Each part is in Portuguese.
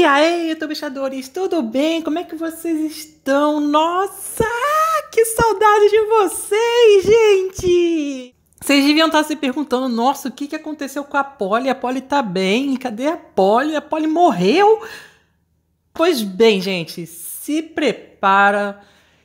E aí, youtubichadores, tudo bem? Como é que vocês estão? Nossa, que saudade de vocês, gente! Vocês deviam estar se perguntando, nossa, o que, que aconteceu com a Polly? A Polly tá bem? Cadê a Polly? A Polly morreu? Pois bem, gente, se prepara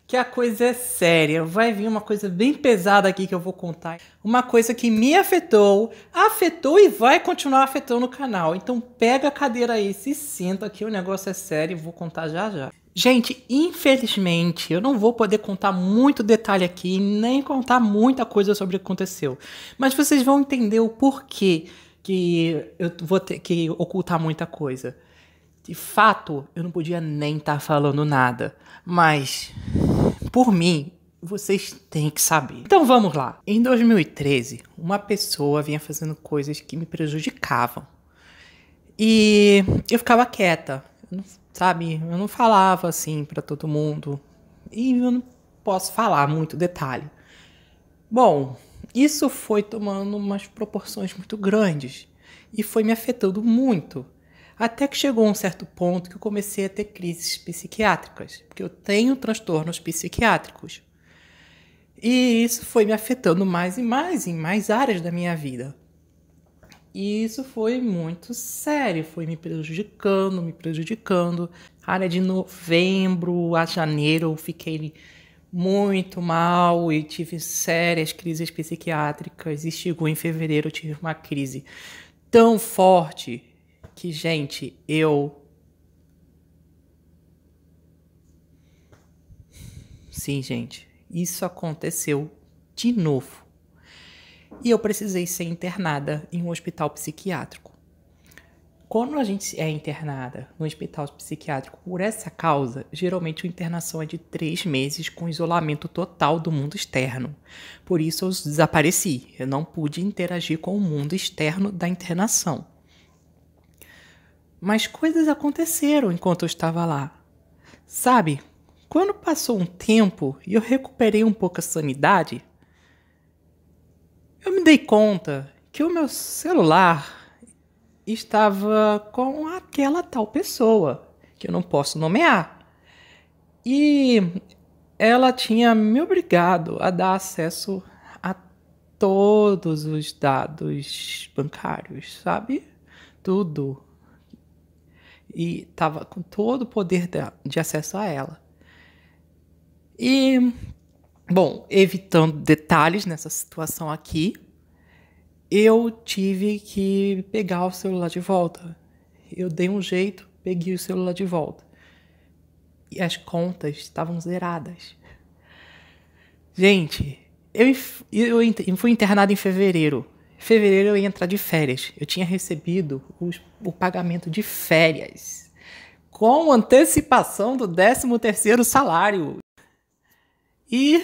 que a coisa é séria. Vai vir uma coisa bem pesada aqui que eu vou contar. Uma coisa que me afetou, afetou e vai continuar afetando o canal. Então pega a cadeira aí, se senta que o negócio é sério e vou contar já já. Gente, infelizmente, eu não vou poder contar muito detalhe aqui, nem contar muita coisa sobre o que aconteceu. Mas vocês vão entender o porquê que eu vou ter que ocultar muita coisa. De fato, eu não podia nem estar tá falando nada. Mas, por mim, vocês têm que saber. Então vamos lá. Em 2013, uma pessoa vinha fazendo coisas que me prejudicavam. E eu ficava quieta, sabe? Eu não falava assim para todo mundo. E eu não posso falar muito detalhe. Bom, isso foi tomando umas proporções muito grandes e foi me afetando muito. Até que chegou um certo ponto que eu comecei a ter crises psiquiátricas, porque eu tenho transtornos psiquiátricos. E isso foi me afetando mais e mais em mais áreas da minha vida. E isso foi muito sério, foi me prejudicando, me prejudicando. A área de novembro a janeiro eu fiquei muito mal e tive sérias crises psiquiátricas. E chegou em fevereiro, eu tive uma crise tão forte que, gente, eu. Sim, gente, isso aconteceu de novo. E eu precisei ser internada em um hospital psiquiátrico. Quando a gente é internada no hospital psiquiátrico por essa causa, geralmente a internação é de três meses com isolamento total do mundo externo. Por isso eu desapareci, eu não pude interagir com o mundo externo da internação mas coisas aconteceram enquanto eu estava lá. Sabe, quando passou um tempo e eu recuperei um pouco a sanidade, eu me dei conta que o meu celular estava com aquela tal pessoa que eu não posso nomear. E ela tinha me obrigado a dar acesso a todos os dados bancários, sabe? Tudo e estava com todo o poder de acesso a ela. E, bom, evitando detalhes nessa situação aqui, eu tive que pegar o celular de volta. Eu dei um jeito, peguei o celular de volta. E as contas estavam zeradas. Gente, eu, eu, eu fui internado em fevereiro fevereiro eu ia entrar de férias. Eu tinha recebido os, o pagamento de férias com antecipação do 13º salário. E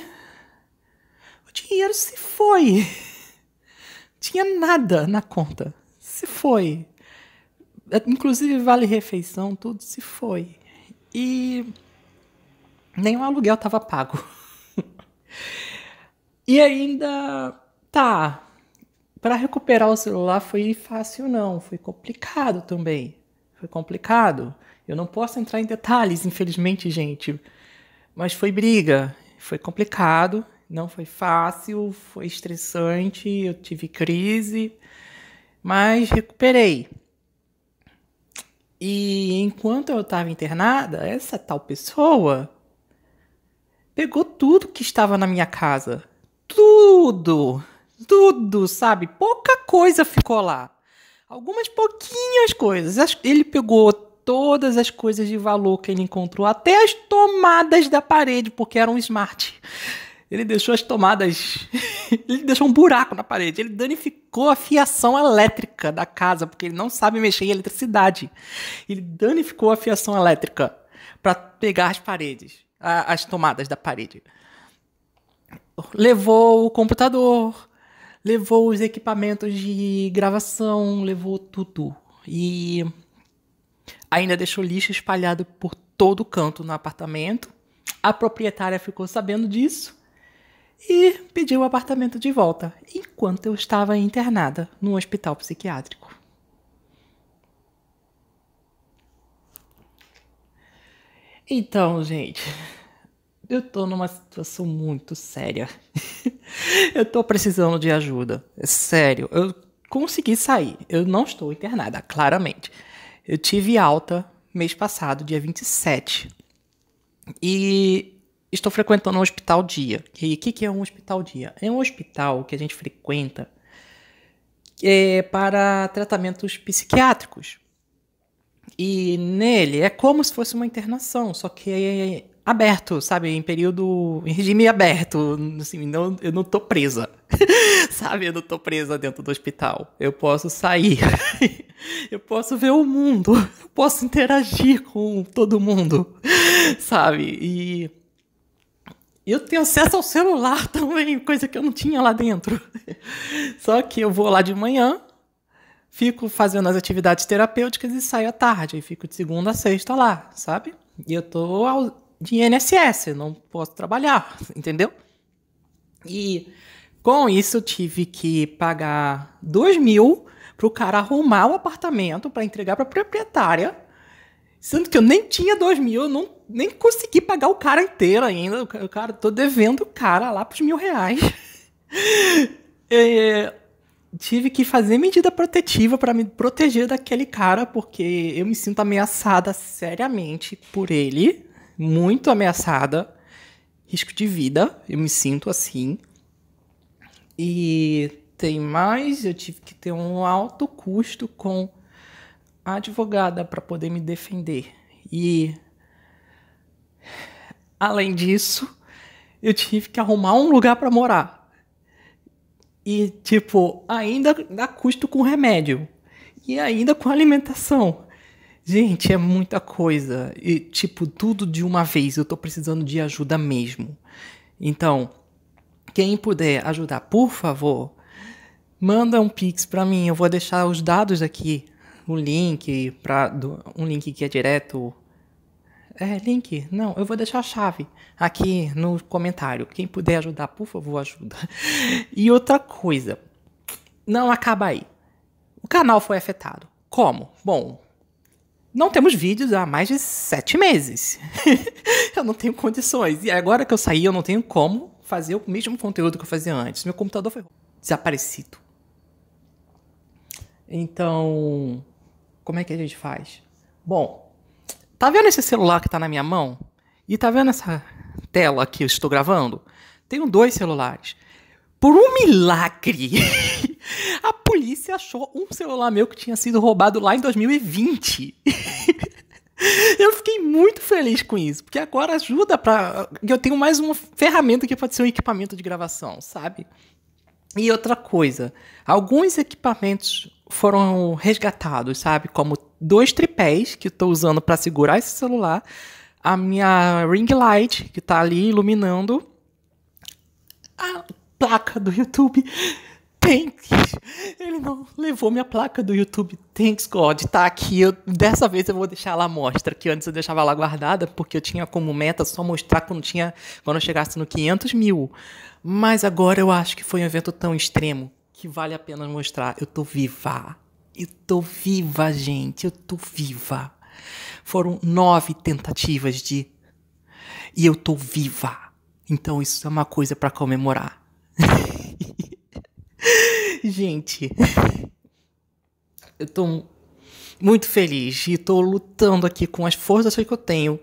o dinheiro se foi. Tinha nada na conta. Se foi. Inclusive vale refeição, tudo se foi. E nenhum aluguel estava pago. e ainda tá, para recuperar o celular foi fácil, não. Foi complicado também. Foi complicado. Eu não posso entrar em detalhes, infelizmente, gente. Mas foi briga. Foi complicado. Não foi fácil. Foi estressante. Eu tive crise. Mas recuperei. E enquanto eu estava internada, essa tal pessoa pegou tudo que estava na minha casa. Tudo! tudo, sabe? Pouca coisa ficou lá. Algumas pouquinhas coisas. Ele pegou todas as coisas de valor que ele encontrou, até as tomadas da parede, porque era um smart. Ele deixou as tomadas. ele deixou um buraco na parede. Ele danificou a fiação elétrica da casa, porque ele não sabe mexer em eletricidade. Ele danificou a fiação elétrica para pegar as paredes, as tomadas da parede. Levou o computador, levou os equipamentos de gravação, levou tudo. E ainda deixou lixo espalhado por todo canto no apartamento. A proprietária ficou sabendo disso e pediu o apartamento de volta, enquanto eu estava internada no hospital psiquiátrico. Então, gente, eu tô numa situação muito séria. eu tô precisando de ajuda. É sério, eu consegui sair. Eu não estou internada, claramente. Eu tive alta mês passado, dia 27. E estou frequentando um hospital dia. E o que, que é um hospital dia? É um hospital que a gente frequenta é, para tratamentos psiquiátricos. E nele é como se fosse uma internação, só que é aberto, sabe? Em período. em regime aberto. Assim, não, eu não tô presa. sabe? Eu não tô presa dentro do hospital. Eu posso sair. eu posso ver o mundo. Eu posso interagir com todo mundo. Sabe? E. Eu tenho acesso ao celular também, coisa que eu não tinha lá dentro. Só que eu vou lá de manhã, fico fazendo as atividades terapêuticas e saio à tarde. E fico de segunda a sexta lá, sabe? E eu tô de INSS, não posso trabalhar, entendeu? E com isso eu tive que pagar dois mil para o cara arrumar o apartamento para entregar para a proprietária, sendo que eu nem tinha dois mil, eu não, nem consegui pagar o cara inteiro ainda, o cara, tô devendo o cara lá pros mil reais. é, tive que fazer medida protetiva para me proteger daquele cara, porque eu me sinto ameaçada seriamente por ele muito ameaçada, risco de vida, eu me sinto assim. E tem mais, eu tive que ter um alto custo com a advogada para poder me defender. E além disso, eu tive que arrumar um lugar para morar. E tipo, ainda dá custo com remédio e ainda com alimentação. Gente, é muita coisa. E, tipo, tudo de uma vez. Eu tô precisando de ajuda mesmo. Então, quem puder ajudar, por favor, manda um pix para mim. Eu vou deixar os dados aqui, o link para um link que é direto. É, link? Não, eu vou deixar a chave aqui no comentário. Quem puder ajudar, por favor, ajuda. E outra coisa, não acaba aí. O canal foi afetado. Como? Bom, não temos vídeos há mais de sete meses. eu não tenho condições. E agora que eu saí, eu não tenho como fazer o mesmo conteúdo que eu fazia antes. Meu computador foi desaparecido. Então, como é que a gente faz? Bom, tá vendo esse celular que tá na minha mão? E tá vendo essa tela que eu estou gravando? Tenho dois celulares. Por um milagre, A polícia achou um celular meu que tinha sido roubado lá em 2020. Eu fiquei muito feliz com isso, porque agora ajuda para eu tenho mais uma ferramenta que pode ser um equipamento de gravação, sabe? E outra coisa, alguns equipamentos foram resgatados, sabe? Como dois tripés que eu estou usando para segurar esse celular, a minha ring light que está ali iluminando, a placa do YouTube thanks. Ele não levou minha placa do YouTube. Thanks, God. Tá aqui. Eu, dessa vez eu vou deixar lá mostra, que antes eu deixava lá guardada, porque eu tinha como meta só mostrar quando, tinha, quando eu chegasse no 500 mil. Mas agora eu acho que foi um evento tão extremo que vale a pena mostrar. Eu tô viva. Eu tô viva, gente. Eu tô viva. Foram nove tentativas de. E eu tô viva. Então isso é uma coisa para comemorar. Gente, eu tô muito feliz e tô lutando aqui com as forças que eu tenho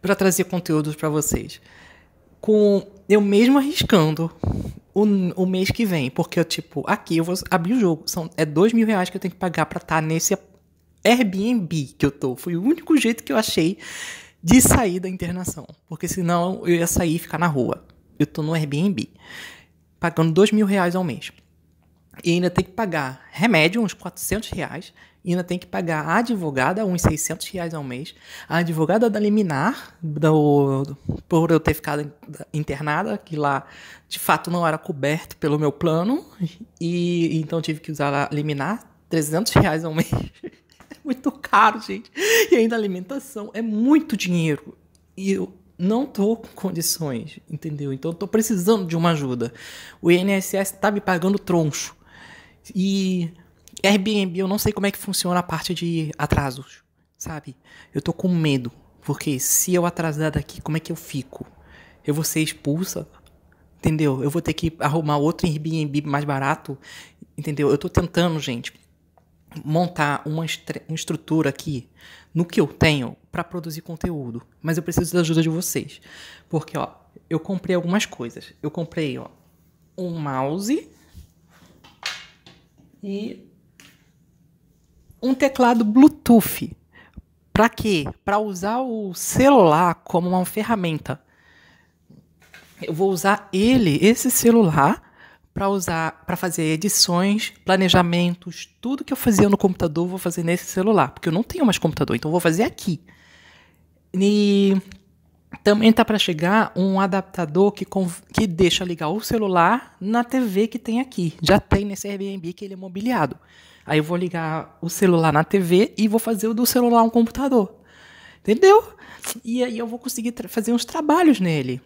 para trazer conteúdos para vocês. Com eu mesmo arriscando o, o mês que vem, porque eu, tipo, aqui eu vou abrir o jogo. São, é dois mil reais que eu tenho que pagar pra estar tá nesse Airbnb que eu tô. Foi o único jeito que eu achei de sair da internação. Porque senão eu ia sair e ficar na rua. Eu tô no Airbnb, pagando dois mil reais ao mês e ainda tem que pagar remédio, uns 400 reais, e ainda tem que pagar a advogada, uns 600 reais ao mês, a advogada da liminar, do, do, por eu ter ficado internada, que lá de fato não era coberto pelo meu plano, e então tive que usar a liminar, 300 reais ao mês. É muito caro, gente. E ainda a alimentação, é muito dinheiro. E eu, não tô com condições, entendeu? Então estou precisando de uma ajuda. O INSS está me pagando troncho. E Airbnb, eu não sei como é que funciona a parte de atrasos, sabe? Eu tô com medo, porque se eu atrasar daqui, como é que eu fico? Eu vou ser expulsa, entendeu? Eu vou ter que arrumar outro Airbnb mais barato, entendeu? Eu tô tentando, gente, montar uma, uma estrutura aqui no que eu tenho para produzir conteúdo, mas eu preciso da ajuda de vocês, porque ó, eu comprei algumas coisas. Eu comprei, ó, um mouse e um teclado Bluetooth. Para quê? Para usar o celular como uma ferramenta. Eu vou usar ele, esse celular, para usar, para fazer edições, planejamentos, tudo que eu fazia no computador, vou fazer nesse celular, porque eu não tenho mais computador, então vou fazer aqui. E também tá para chegar um adaptador que, que deixa ligar o celular na TV que tem aqui. Já tem nesse Airbnb que ele é mobiliado. Aí eu vou ligar o celular na TV e vou fazer o do celular um computador. Entendeu? E aí eu vou conseguir fazer uns trabalhos nele.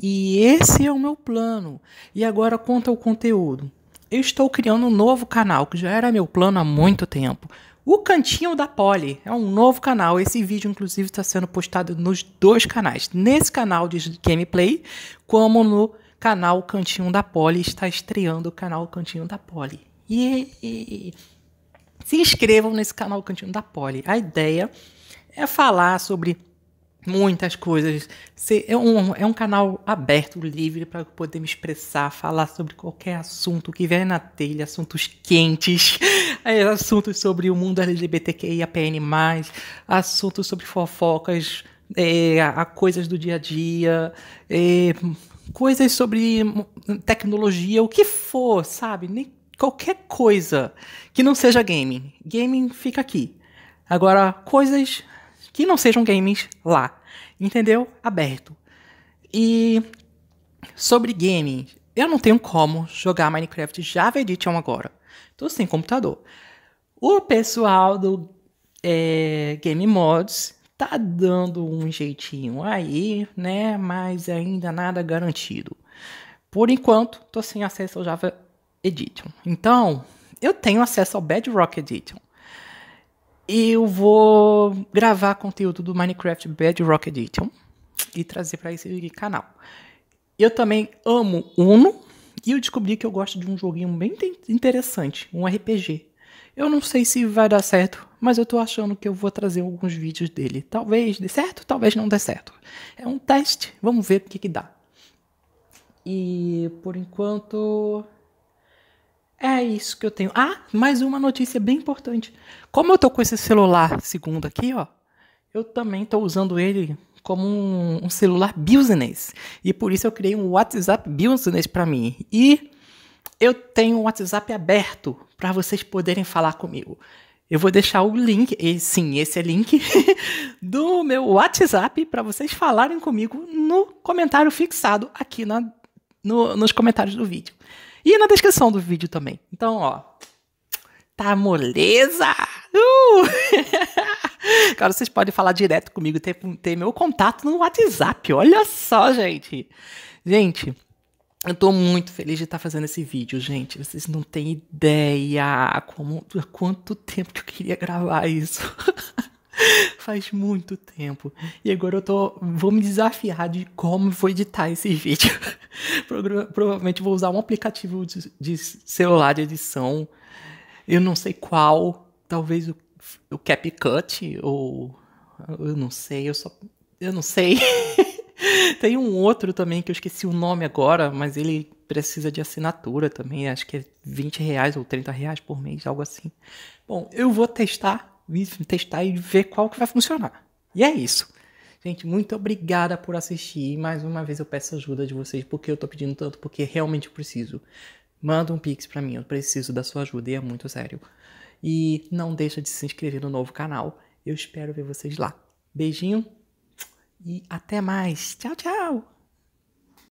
E esse é o meu plano. E agora conta o conteúdo. Eu estou criando um novo canal, que já era meu plano há muito tempo. O Cantinho da Poli é um novo canal. Esse vídeo, inclusive, está sendo postado nos dois canais. Nesse canal de gameplay, como no canal Cantinho da Poli. Está estreando o canal Cantinho da Poli. E, e, se inscrevam nesse canal Cantinho da Poli. A ideia é falar sobre muitas coisas. É um, é um canal aberto, livre, para poder me expressar, falar sobre qualquer assunto que vier na telha, assuntos quentes, é, assuntos sobre o mundo LGBTQIAPN+, assuntos sobre fofocas, é, a, coisas do dia a dia, é, coisas sobre tecnologia, o que for, sabe? Nem qualquer coisa que não seja gaming. Gaming fica aqui. Agora, coisas que não sejam games lá. Entendeu? Aberto. E sobre games, eu não tenho como jogar Minecraft Java Edition agora. Tô sem computador. O pessoal do é, Game Mods tá dando um jeitinho aí, né? Mas ainda nada garantido. Por enquanto, tô sem acesso ao Java Edition. Então, eu tenho acesso ao Bedrock Edition eu vou gravar conteúdo do Minecraft Bedrock Edition e trazer para esse canal. Eu também amo Uno e eu descobri que eu gosto de um joguinho bem interessante, um RPG. Eu não sei se vai dar certo, mas eu tô achando que eu vou trazer alguns vídeos dele. Talvez dê certo, talvez não dê certo. É um teste, vamos ver o que, que dá. E por enquanto é isso que eu tenho. Ah, mais uma notícia bem importante. Como eu tô com esse celular segundo aqui, ó, eu também tô usando ele como um, um celular business. E por isso eu criei um WhatsApp business para mim. E eu tenho um WhatsApp aberto para vocês poderem falar comigo. Eu vou deixar o link, e, sim, esse é link do meu WhatsApp para vocês falarem comigo no comentário fixado aqui na, no, nos comentários do vídeo. E na descrição do vídeo também. Então, ó. Tá moleza! Uh! Cara, vocês podem falar direto comigo, ter, ter meu contato no WhatsApp. Olha só, gente. Gente, eu tô muito feliz de estar tá fazendo esse vídeo, gente. Vocês não têm ideia como, há quanto tempo que eu queria gravar isso. Faz muito tempo. E agora eu tô. Vou me desafiar de como vou editar esse vídeo. Provavelmente vou usar um aplicativo de, de celular de edição. Eu não sei qual. Talvez o, o CapCut ou. Eu não sei. Eu só. Eu não sei. Tem um outro também que eu esqueci o nome agora, mas ele precisa de assinatura também. Acho que é 20 reais ou 30 reais por mês, algo assim. Bom, eu vou testar testar e ver qual que vai funcionar. E é isso. Gente, muito obrigada por assistir. Mais uma vez eu peço ajuda de vocês porque eu tô pedindo tanto, porque realmente eu preciso. Manda um pix para mim, eu preciso da sua ajuda e é muito sério. E não deixa de se inscrever no novo canal. Eu espero ver vocês lá. Beijinho e até mais. Tchau, tchau.